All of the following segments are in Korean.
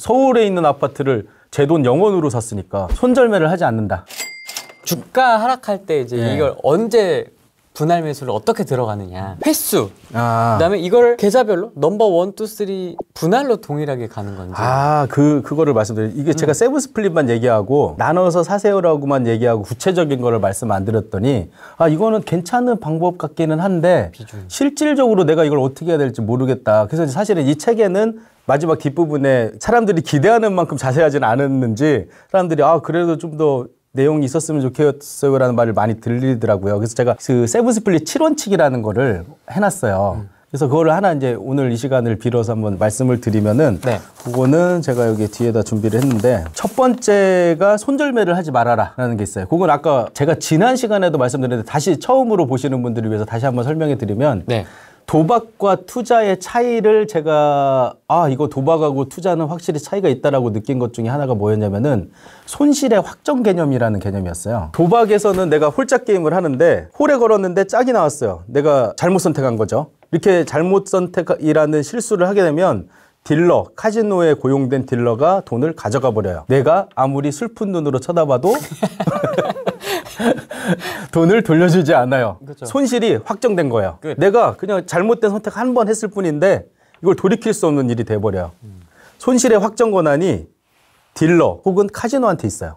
서울에 있는 아파트를 제 돈 영원으로 샀으니까 손절매를 하지 않는다. 주가 하락할 때 이제 네. 이걸 언제 분할 매수를 어떻게 들어가느냐 횟수 아. 그다음에 이걸 계좌별로 넘버 원, 투, 쓰리 분할로 동일하게 가는 건지 아그 그거를 말씀드려 이게 음. 제가 세븐 스플릿만 얘기하고 나눠서 사세요라고만 얘기하고 구체적인 거를 말씀 안 드렸더니 아 이거는 괜찮은 방법 같기는 한데 비중. 실질적으로 내가 이걸 어떻게 해야 될지 모르겠다 그래서 사실은 이 책에는 마지막 뒷부분에 사람들이 기대하는 만큼 자세하진 않았는지 사람들이 아 그래도 좀 더 내용이 있었으면 좋겠어요라는 말을 많이 들리더라고요. 그래서 제가 그 세븐 스플릿 7원칙이라는 거를 해놨어요. 음. 그래서 그거를 하나 이제 오늘 이 시간을 빌어서 한번 말씀을 드리면은 네. 그거는 제가 여기 뒤에다 준비를 했는데 첫 번째가 손절매를 하지 말아라라는 게 있어요. 그건 아까 제가 지난 시간에도 말씀드렸는데 다시 처음으로 보시는 분들을 위해서 다시 한번 설명해 드리면 네. 도박과 투자의 차이를 제가 아 이거 도박하고 투자는 확실히 차이가 있다라고 느낀 것 중에 하나가 뭐였냐면은 손실의 확정 개념이라는 개념이었어요. 도박에서는 내가 홀짝 게임을 하는데 홀에 걸었는데 짝이 나왔어요. 내가 잘못 선택한 거죠. 이렇게 잘못 선택이라는 실수를 하게 되면 딜러, 카지노에 고용된 딜러가 돈을 가져가 버려요. 내가 아무리 슬픈 눈으로 쳐다봐도 돈을 돌려주지 않아요. 그렇죠. 손실이 확정된 거예요. 끝. 내가 그냥 잘못된 선택 한 번 했을 뿐인데 이걸 돌이킬 수 없는 일이 돼버려요. 음. 손실의 확정 권한이 딜러 혹은 카지노한테 있어요.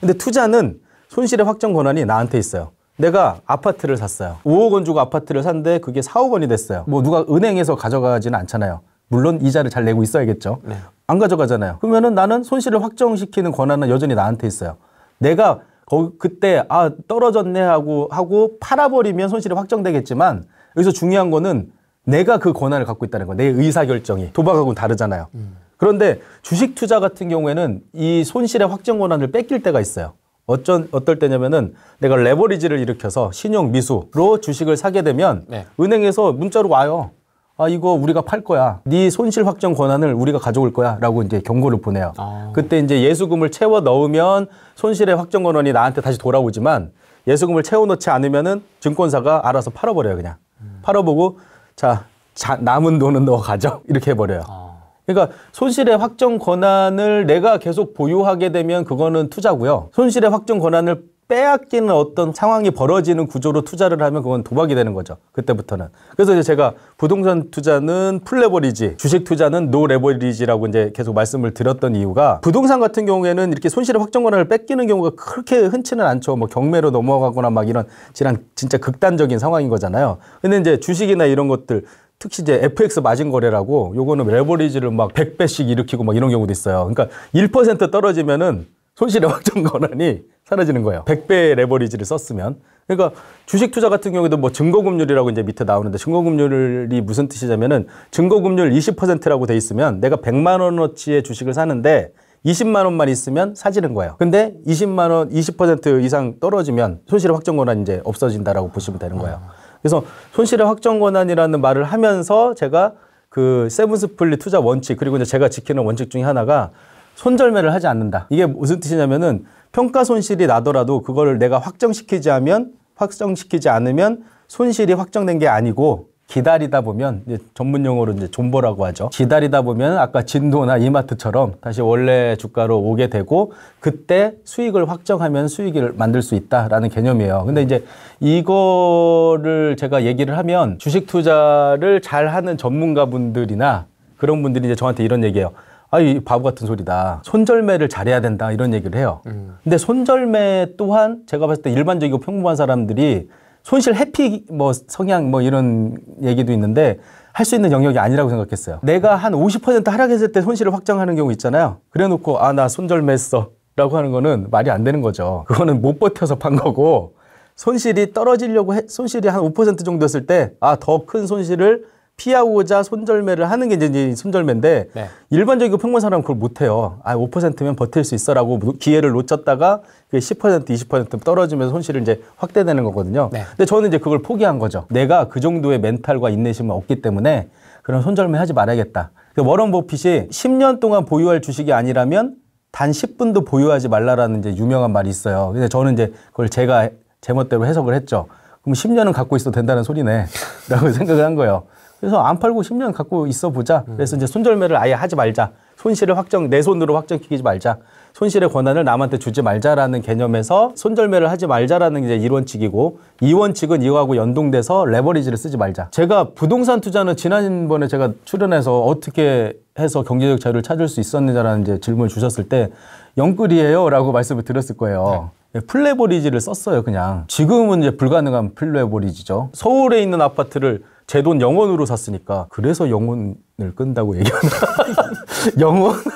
근데 투자는 손실의 확정 권한이 나한테 있어요. 내가 아파트를 샀어요. 5억 원 주고 아파트를 샀는데 그게 4억 원이 됐어요. 뭐 누가 은행에서 가져가지는 않잖아요. 물론 이자를 잘 내고 있어야겠죠. 네. 안 가져가잖아요. 그러면은 나는 손실을 확정시키는 권한은 여전히 나한테 있어요. 내가 거, 기 그때 아 떨어졌네 하고 하고 팔아버리면 손실이 확정되겠지만 여기서 중요한 거는 내가 그 권한을 갖고 있다는 거, 내 의사 결정이 도박하고는 다르잖아요. 음. 그런데 주식 투자 같은 경우에는 이 손실의 확정 권한을 뺏길 때가 있어요. 어쩐 어떨 때냐면은 내가 레버리지를 일으켜서 신용 미수로 주식을 사게 되면 네. 은행에서 문자로 와요. 아 이거 우리가 팔 거야. 네 손실 확정 권한을 우리가 가져올 거야라고 이제 경고를 보내요. 아. 그때 이제 예수금을 채워 넣으면 손실의 확정 권한이 나한테 다시 돌아오지만 예수금을 채워 넣지 않으면은 증권사가 알아서 팔아 버려요, 그냥. 음. 팔아 보고 자, 자, 남은 돈은 너 가져. 이렇게 해 버려요. 아. 그러니까 손실의 확정 권한을 내가 계속 보유하게 되면 그거는 투자고요. 손실의 확정 권한을 빼앗기는 어떤 상황이 벌어지는 구조로 투자를 하면 그건 도박이 되는 거죠. 그때부터는. 그래서 이제 제가 부동산 투자는 풀레버리지, 주식 투자는 노 레버리지라고 이제 계속 말씀을 드렸던 이유가 부동산 같은 경우에는 이렇게 손실의 확정 권한을 뺏기는 경우가 그렇게 흔치는 않죠. 뭐 경매로 넘어가거나 막 이런 지난 진짜 극단적인 상황인 거잖아요. 근데 이제 주식이나 이런 것들 특히 이제 FX 마진 거래라고 요거는 레버리지를 막 100배씩 일으키고 막 이런 경우도 있어요. 그러니까 1% 떨어지면은 손실의 확정 권한이 사라지는 거예요. 100배 레버리지를 썼으면. 그러니까 주식 투자 같은 경우에도 뭐 증거금률이라고 이제 밑에 나오는데 증거금률이 무슨 뜻이냐면은 증거금률 20%라고 돼 있으면 내가 100만 원어치의 주식을 사는데 20만 원만 있으면 사지는 거예요. 근데 20만 원20% 이상 떨어지면 손실 확정 권한 이제 없어진다라고 보시면 되는 거예요. 그래서 손실의 확정 권한이라는 말을 하면서 제가 그 세븐 스플릿 투자 원칙 그리고 이제 제가 지키는 원칙 중에 하나가 손절매를 하지 않는다. 이게 무슨 뜻이냐면은 평가 손실이 나더라도 그걸 내가 확정시키지 하면 확정시키지 않으면 손실이 확정된 게 아니고 기다리다 보면 이제 전문 용어로 이제 존버라고 하죠. 기다리다 보면 아까 진도나 이마트처럼 다시 원래 주가로 오게 되고 그때 수익을 확정하면 수익을 만들 수 있다라는 개념이에요. 근데 이제 이거를 제가 얘기를 하면 주식 투자를 잘 하는 전문가분들이나 그런 분들이 이제 저한테 이런 얘기예요. 아이 바보 같은 소리다. 손절매를 잘해야 된다 이런 얘기를 해요. 음. 근데 손절매 또한 제가 봤을 때 일반적이고 평범한 사람들이 손실 해피 뭐 성향 뭐 이런 얘기도 있는데 할 수 있는 영역이 아니라고 생각했어요. 내가 한 50% 하락했을 때 손실을 확정하는 경우 있잖아요. 그래 놓고 아 나 손절매했어 라고 하는 거는 말이 안 되는 거죠. 그거는 못 버텨서 판 거고 손실이 떨어지려고 해, 손실이 한 5% 정도였을 때 아 더 큰 손실을 피하고자 손절매를 하는 게 이제 손절매인데 네. 일반적이고 그 평범한 사람은 그걸 못 해요. 아, 5%면 버틸 수 있어라고 뭐 기회를 놓쳤다가 그게 10% 20% 떨어지면서 손실을 이제 확대되는 거거든요. 네. 근데 저는 이제 그걸 포기한 거죠. 내가 그 정도의 멘탈과 인내심은 없기 때문에 그런 손절매 하지 말아야겠다. 그 워런 버핏이 10년 동안 보유할 주식이 아니라면 단 10분도 보유하지 말라라는 이제 유명한 말이 있어요. 근데 저는 이제 그걸 제가 제멋대로 해석을 했죠. 그럼 10년은 갖고 있어도 된다는 소리네. 라고 생각을 한 거예요. 그래서 안 팔고 10년 갖고 있어 보자. 그래서 이제 손절매를 아예 하지 말자. 손실을 확정 내 손으로 확정시키지 말자. 손실의 권한을 남한테 주지 말자라는 개념에서 손절매를 하지 말자라는 이제 1원칙이고 2원칙은 이거하고 연동돼서 레버리지를 쓰지 말자. 제가 부동산 투자는 지난번에 제가 출연해서 어떻게 해서 경제적 자유를 찾을 수 있었느냐라는 이제 질문을 주셨을 때 영끌이에요라고 말씀을 드렸을 거예요. 네. 예, 플레버리지를 썼어요, 그냥. 지금은 이제 불가능한 플레버리지죠. 서울에 있는 아파트를 제돈영혼으로 샀으니까 그래서 영혼을 끈다고 얘기한다영혼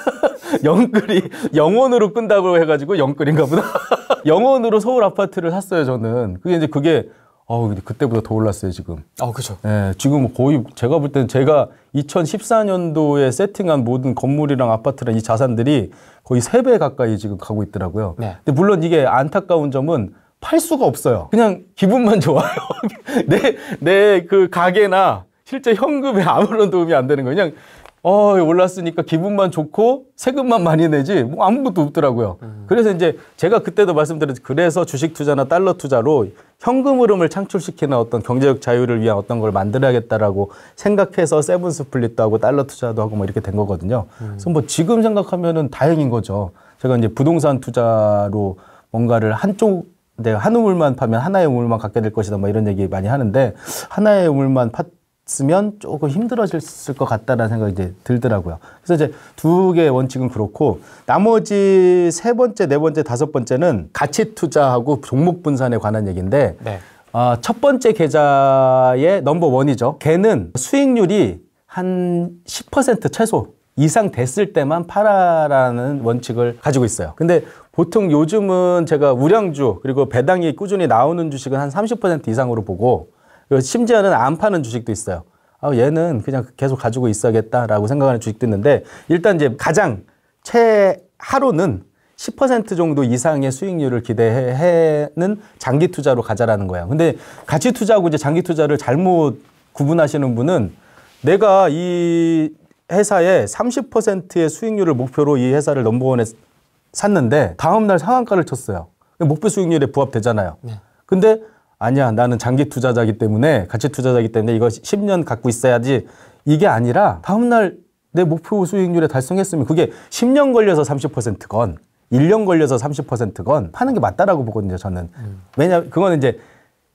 영끌이 영혼으로 끈다고 해가지고 영끌인가 보다 영혼으로 서울 아파트를 샀어요 저는 그게 이제 그게 어우 그때보다 더 올랐어요 지금 아 그죠 예 지금 뭐 거의 제가 볼 때는 제가 2014년도에 세팅한 모든 건물이랑 아파트랑 이 자산들이 거의 세 배 가까이 지금 가고 있더라고요 네. 근데 물론 이게 안타까운 점은 팔 수가 없어요. 그냥 기분만 좋아요. 내 내 그 가게나 실제 현금에 아무런 도움이 안 되는 거예요. 그냥 어, 올랐으니까 기분만 좋고 세금만 많이 내지 뭐 아무것도 없더라고요. 음. 그래서 이제 제가 그때도 말씀드렸죠. 그래서 주식 투자나 달러 투자로 현금 흐름을 창출시키는 어떤 경제적 자유를 위한 어떤 걸 만들어야겠다라고 생각해서 세븐 스플릿도 하고 달러 투자도 하고 뭐 이렇게 된 거거든요. 음. 그래서 뭐 지금 생각하면은 다행인 거죠. 제가 이제 부동산 투자로 뭔가를 한쪽 내가 한 우물만 파면 하나의 우물만 갖게 될 것이다 뭐 이런 얘기 많이 하는데 하나의 우물만 팠으면 조금 힘들어졌을 것 같다라는 생각이 이제 들더라고요. 그래서 이제 두 개의 원칙은 그렇고 나머지 세 번째, 네 번째, 다섯 번째는 가치 투자하고 종목 분산에 관한 얘기인데 네. 어, 첫 번째 계좌의 넘버 원이죠. 걔는 수익률이 한 10% 최소 이상 됐을 때만 팔아라는 원칙을 가지고 있어요. 근데 보통 요즘은 제가 우량주 그리고 배당이 꾸준히 나오는 주식은 한 30% 이상으로 보고 심지어는 안 파는 주식도 있어요. 아, 얘는 그냥 계속 가지고 있어야겠다라고 생각하는 주식도 있는데 일단 이제 가장 최하로는 10% 정도 이상의 수익률을 기대하는 장기 투자로 가자라는 거예요. 근데 가치 투자하고 이제 장기 투자를 잘못 구분하시는 분은 내가 이 회사의 30%의 수익률을 목표로 이 회사를 넘버원에 샀는데 다음 날 상한가를 쳤어요. 목표 수익률에 부합되잖아요. 네. 근데 아니야 나는 장기 투자자기 때문에 가치 투자자기 때문에 이거 10년 갖고 있어야지 이게 아니라 다음 날내 목표 수익률에 달성했으면 그게 10년 걸려서 30%건 1년 걸려서 30%건 파는 게 맞다라고 보거든요 저는. 음. 왜냐 그거는 이제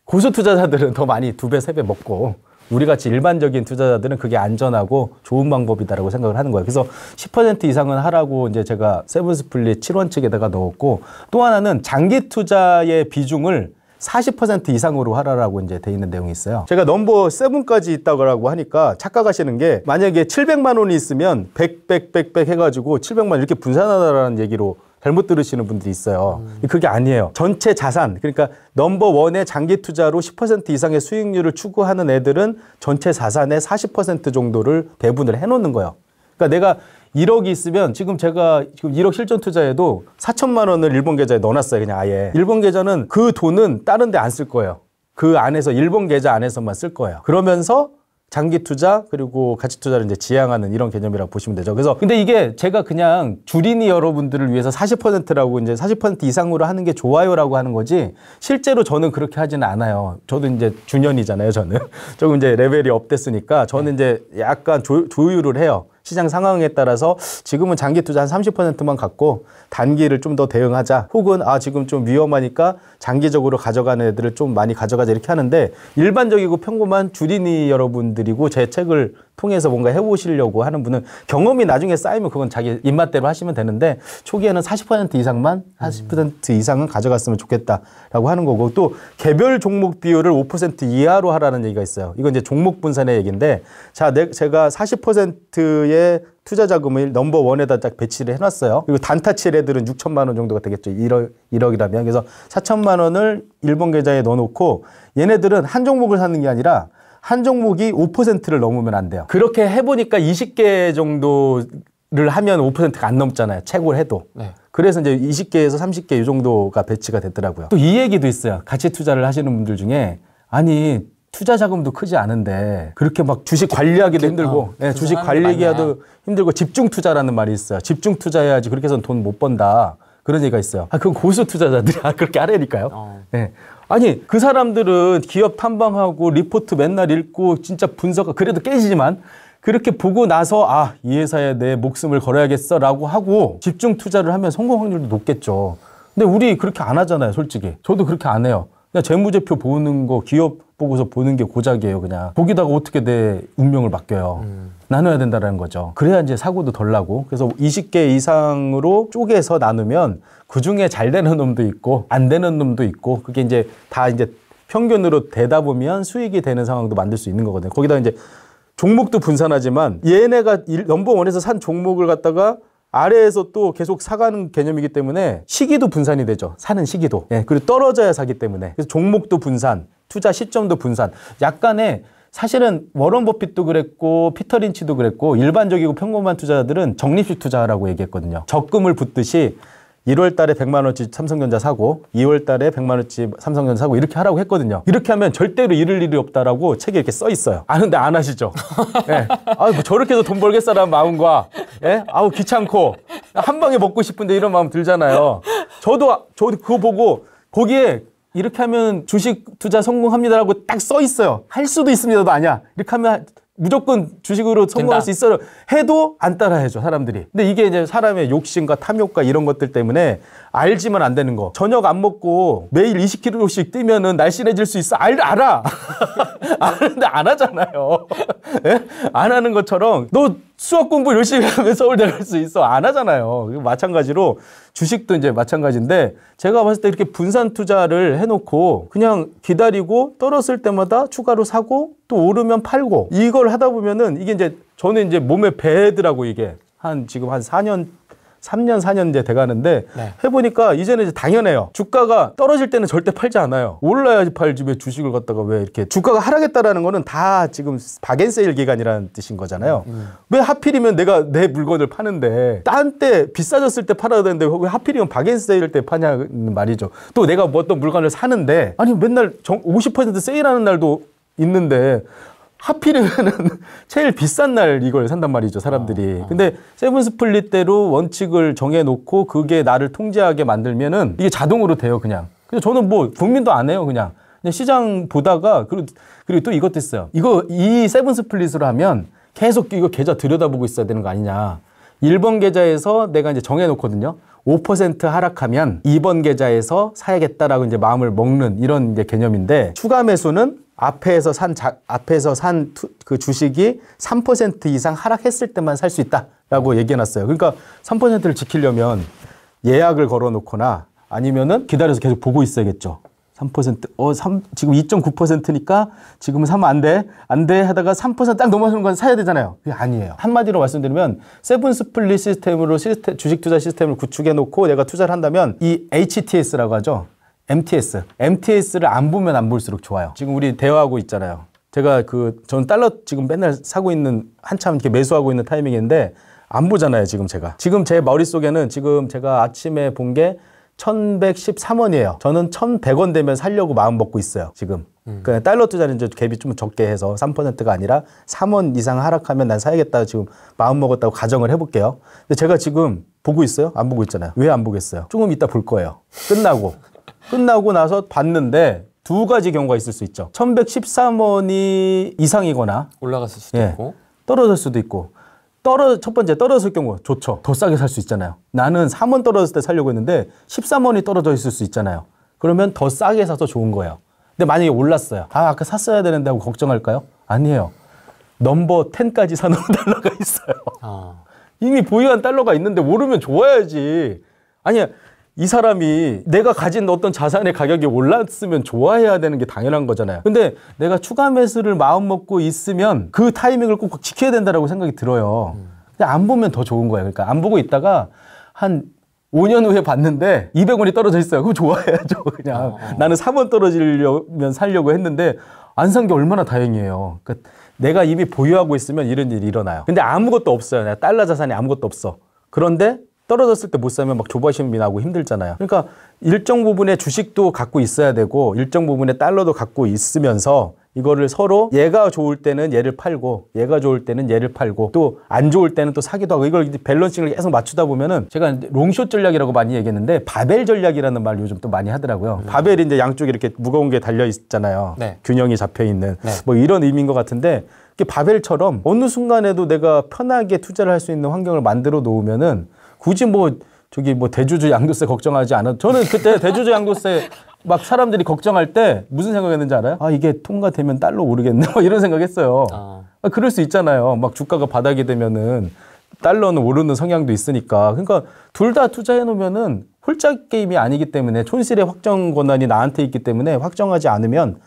고수 투자자들은 더 많이 두배세 배 먹고 우리 같이 일반적인 투자자들은 그게 안전하고 좋은 방법이다라고 생각을 하는 거예요. 그래서 10% 이상은 하라고 이제 제가 세븐 스플릿 7원 측에다가 넣었고 또 하나는 장기 투자의 비중을 40% 이상으로 하라라고 이제 돼 있는 내용이 있어요. 제가 넘버 7까지 있다고 하니까 착각하시는 게 만약에 700만 원이 있으면 100, 100, 100, 100 해가지고 700만 이렇게 분산하다라는 얘기로 잘못 들으시는 분들이 있어요. 음. 그게 아니에요. 전체 자산 그러니까 넘버 원의 장기 투자로 10% 이상의 수익률을 추구하는 애들은 전체 자산의 40% 정도를 배분을 해놓는 거예요. 그러니까 내가 1억이 있으면 지금 제가 지금 1억 실전 투자에도 4천만 원을 일본 계좌에 넣어놨어요. 그냥 아예. 일본 계좌는 그 돈은 다른 데 안 쓸 거예요. 그 안에서 일본 계좌 안에서만 쓸 거예요. 그러면서 장기 투자 그리고 가치 투자를 이제 지향하는 이런 개념이라고 보시면 되죠. 그래서 근데 이게 제가 그냥 주린이 여러분들을 위해서 40%라고 이제 40% 이상으로 하는 게 좋아요라고 하는 거지 실제로 저는 그렇게 하지는 않아요. 저도 이제 중년이잖아요, 저는. 조금 이제 레벨이 업됐으니까 저는 네. 이제 약간 조, 조율을 해요. 시장 상황에 따라서 지금은 장기 투자 한 30%만 갖고 단기를 좀 더 대응하자 혹은 아 지금 좀 위험하니까 장기적으로 가져가는 애들을 좀 많이 가져가자 이렇게 하는데 일반적이고 평범한 주린이 여러분들이고 제 책을 통해서 뭔가 해보시려고 하는 분은 경험이 나중에 쌓이면 그건 자기 입맛대로 하시면 되는데 초기에는 40% 이상만 40% 이상은 가져갔으면 좋겠다라고 하는 거고 또 개별 종목 비율을 5% 이하로 하라는 얘기가 있어요. 이건 이제 종목 분산의 얘기인데 자 내, 제가 40%의 투자 자금을 넘버 원에다 딱 배치를 해놨어요. 그리고 단타치 레들은 6천만 원 정도가 되겠죠. 1억, 1억이라면. 그래서 4천만 원을 일본 계좌에 넣어놓고 얘네들은 한 종목을 사는 게 아니라 한 종목이 5%를 넘으면 안 돼요. 그렇게 해보니까 20개 정도를 하면 5%가 안 넘잖아요. 채굴 해도. 네. 그래서 이제 20개에서 30개 이 정도가 배치가 됐더라고요. 또 이 얘기도 있어요. 같이 투자를 하시는 분들 중에 아니 투자 자금도 크지 않은데 그렇게 막 주식 관리하기도 아, 힘들고 어, 네, 주식 관리하기도 힘들고 집중 투자라는 말이 있어요. 집중 투자해야지 그렇게 해서는 돈 못 번다. 그런 얘기가 있어요. 아, 그건 고수 투자자들이 아, 그렇게 하라니까요. 어. 네. 아니 그 사람들은 기업 탐방하고 리포트 맨날 읽고 진짜 분석 가 그래도 깨지지만 그렇게 보고 나서 아 이 회사에 내 목숨을 걸어야겠어라고 하고 집중 투자를 하면 성공 확률도 높겠죠. 근데 우리 그렇게 안 하잖아요, 솔직히. 저도 그렇게 안 해요. 그냥 재무제표 보는 거 기업 보고서 보는 게 고작이에요 그냥 보기다가 어떻게 내 운명을 맡겨요 음. 나눠야 된다라는 거죠 그래야 이제 사고도 덜 나고 그래서 20개 이상으로 쪼개서 나누면 그중에 잘 되는 놈도 있고 안 되는 놈도 있고 그게 이제 다 이제 평균으로 되다 보면 수익이 되는 상황도 만들 수 있는 거거든요 거기다 이제 종목도 분산하지만 얘네가 연봉원에서산 종목을 갖다가 아래에서 또 계속 사가는 개념이기 때문에 시기도 분산이 되죠. 사는 시기도. 예, 그리고 떨어져야 사기 때문에. 그래서 종목도 분산, 투자 시점도 분산. 약간의 사실은 워런 버핏도 그랬고 피터 린치도 그랬고 일반적이고 평범한 투자자들은 적립식 투자라고 얘기했거든요. 적금을 붓듯이 1월 달에 100만 원치 삼성전자 사고 2월 달에 100만 원치 삼성전자 사고 이렇게 하라고 했거든요. 이렇게 하면 절대로 잃을 일이 없다라고 책에 이렇게 써 있어요. 아는데 안 하시죠. 예. 아, 뭐 저렇게 해서 돈 벌겠어라는 마음과 예? 아우 귀찮고 한 방에 먹고 싶은데 이런 마음 들잖아요. 저도 저도 그거 보고 거기에 이렇게 하면 주식 투자 성공합니다라고 딱 써 있어요. 할 수도 있습니다도 아니야. 이렇게 하면 무조건 주식으로 성공할 된다. 수 있어요. 해도 안 따라해줘 사람들이. 근데 이게 이제 사람의 욕심과 탐욕과 이런 것들 때문에 알지만 안 되는 거. 저녁 안 먹고 매일 20kg씩 뛰면은 날씬해질 수 있어. 알 알아. 아는데 안 하잖아요. 네? 안 하는 것처럼 너 수학 공부 열심히 하면 서울대 갈 수 있어 안 하잖아요. 마찬가지로 주식도 이제 마찬가지인데 제가 봤을 때 이렇게 분산 투자를 해놓고 그냥 기다리고 떨었을 때마다 추가로 사고 또 오르면 팔고 이걸 하다 보면은 이게 이제 저는 이제 몸에 배더라고 이게 한 지금 한 4년 3년, 4년 이제 돼가는데 네. 해보니까 이제는 이제 당연해요. 주가가 떨어질 때는 절대 팔지 않아요. 올라야지 팔지 왜 주식을 갖다가 왜 이렇게 주가가 하락했다라는 거는 다 지금 박앤세일 기간이라는 뜻인 거잖아요. 음, 음. 왜 하필이면 내가 내 물건을 파는데 딴 때 비싸졌을 때 팔아야 되는데 왜 하필이면 박앤세일 때 파냐는 말이죠. 또 내가 뭐 어떤 물건을 사는데 아니 맨날 정, 50% 세일하는 날도 있는데 하필이면은 제일 비싼 날 이걸 산단 말이죠 사람들이. 아, 아. 근데 세븐 스플릿대로 원칙을 정해놓고 그게 나를 통제하게 만들면은 이게 자동으로 돼요 그냥. 그래서 저는 뭐국민도안 해요 그냥. 그냥 시장 보다가 그리고 그리고 또 이것도 있어요. 이거 이 세븐 스플릿으로 하면 계속 이거 계좌 들여다보고 있어야 되는 거 아니냐. 1번 계좌에서 내가 이제 정해놓거든요. 5% 하락하면 이번 계좌에서 사야겠다라고 이제 마음을 먹는 이런 이제 개념인데 추가 매수는 앞에서 산 자, 앞에서 산 그 주식이 3% 이상 하락했을 때만 살 수 있다라고 얘기해 놨어요. 그러니까 3%를 지키려면 예약을 걸어 놓거나 아니면은 기다려서 계속 보고 있어야겠죠. 3%, 어, 3, 지금 2.9%니까 지금은 사면 안 돼, 안 돼 하다가 3%딱 넘어서는 건 사야 되잖아요. 그게 아니에요. 한마디로 말씀드리면 세븐 스플릿 시스템으로 시스템, 주식 투자 시스템을 구축해 놓고 내가 투자를 한다면 이 HTS라고 하죠. MTS. MTS를 안 보면 안 볼수록 좋아요. 지금 우리 대화하고 있잖아요. 제가 그, 전 달러 지금 맨날 사고 있는 한참 이렇게 매수하고 있는 타이밍인데 안 보잖아요, 지금 제가. 지금 제 머릿속에는 지금 제가 아침에 본게 1113원이에요. 저는 1100원 되면 살려고 마음 먹고 있어요. 지금. 음. 그러 달러 투자는 이제 갭이 좀 적게 해서 3%가 아니라 3원 이상 하락하면 난 사야겠다 지금 마음 먹었다고 가정을 해볼게요. 근데 제가 지금 보고 있어요? 안 보고 있잖아요. 왜 안 보겠어요? 조금 이따 볼 거예요. 끝나고. 끝나고 나서 봤는데 두 가지 경우가 있을 수 있죠. 1113원이 이상이거나 올라갔을 수도 예, 있고 떨어질 수도 있고 떨어 첫 번째 떨어졌을 경우 좋죠. 더 싸게 살 수 있잖아요. 나는 3원 떨어졌을 때 살려고 했는데 13원이 떨어져 있을 수 있잖아요. 그러면 더 싸게 사서 좋은 거예요. 근데 만약에 올랐어요. 아, 아까 샀어야 되는데 하고 걱정할까요? 아니에요. 넘버 10까지 사놓은 달러가 있어요. 아. 이미 보유한 달러가 있는데 오르면 좋아야지. 아니야. 이 사람이 내가 가진 어떤 자산의 가격이 올랐으면 좋아해야 되는 게 당연한 거잖아요. 근데 내가 추가 매수를 마음먹고 있으면 그 타이밍을 꼭꼭 지켜야 된다라고 생각이 들어요. 근데 안 보면 더 좋은 거예요. 그러니까 안 보고 있다가 한 5년 후에 봤는데 200원이 떨어져 있어요. 그럼 좋아해야죠. 그냥 어. 어. 나는 3원 떨어지려면 살려고 했는데 안 산 게 얼마나 다행이에요. 그러니까 내가 이미 보유하고 있으면 이런 일이 일어나요. 근데 아무것도 없어요. 달러 자산이 아무것도 없어. 그런데 떨어졌을 때 못 사면 막 조바심이 나고 힘들잖아요. 그러니까 일정 부분의 주식도 갖고 있어야 되고 일정 부분의 달러도 갖고 있으면서 이거를 서로 얘가 좋을 때는 얘를 팔고 얘가 좋을 때는 얘를 팔고 또 안 좋을 때는 또 사기도 하고 이걸 밸런싱을 계속 맞추다 보면은 제가 롱숏 전략이라고 많이 얘기했는데 바벨 전략이라는 말 요즘 또 많이 하더라고요. 음. 바벨이 이제 양쪽에 이렇게 무거운 게 달려 있잖아요. 네. 균형이 잡혀 있는 네. 뭐 이런 의미인 것 같은데 바벨처럼 어느 순간에도 내가 편하게 투자를 할 수 있는 환경을 만들어 놓으면은 굳이 뭐 저기 뭐 대주주 양도세 걱정하지 않아 저는 그때 대주주 양도세 막 사람들이 걱정할 때 무슨 생각했는지 알아요? 아 이게 통과되면 달러 오르겠네 뭐 이런 생각했어요. 아. 아, 그럴 수 있잖아요. 막 주가가 바닥이 되면은 달러는 오르는 성향도 있으니까 그러니까 둘 다 투자해 놓으면은 홀짝 게임이 아니기 때문에 촌실의 확정 권한이 나한테 있기 때문에 확정하지 않으면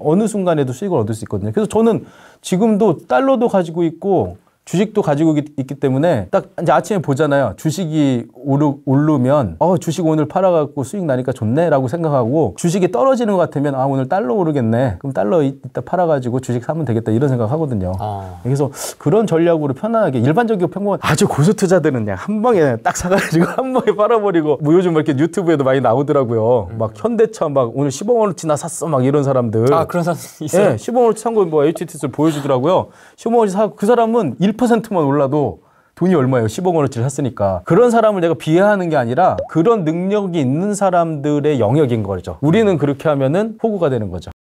어느 순간에도 수익을 얻을 수 있거든요. 그래서 저는 지금도 달러도 가지고 있고 주식도 가지고 있, 기 때문에 딱 이제 아침에 보잖아요. 주식이 오르, 오르면 어 주식 오늘 팔아갖고 수익 나니까 좋네라고 생각하고 주식이 떨어지는 것 같으면 아 오늘 달러 오르겠네. 그럼 달러 이따 팔아가지고 주식 사면 되겠다 이런 생각 하거든요. 아. 그래서 그런 전략으로 편안하게 일반적이고 평범한 아주 고수 투자들은 그냥 한 방에 딱 사가지고 한 방에 팔아버리고 뭐 요즘 이렇게 유튜브에도 많이 나오더라고요. 음. 막 현대차 막 오늘 1 5억 원어치나 샀어 막 이런 사람들. 아 그런 사람 있어요. 네, 1 5억 원어치 산거뭐 HTS를 보여주더라고요. 1 5억 원어치 사그 사람은 일 1%만 올라도 돈이 얼마예요? 10억 원어치를 샀으니까. 그런 사람을 내가 비하하는 게 아니라 그런 능력이 있는 사람들의 영역인 거죠. 우리는 그렇게 하면은 호구가 되는 거죠.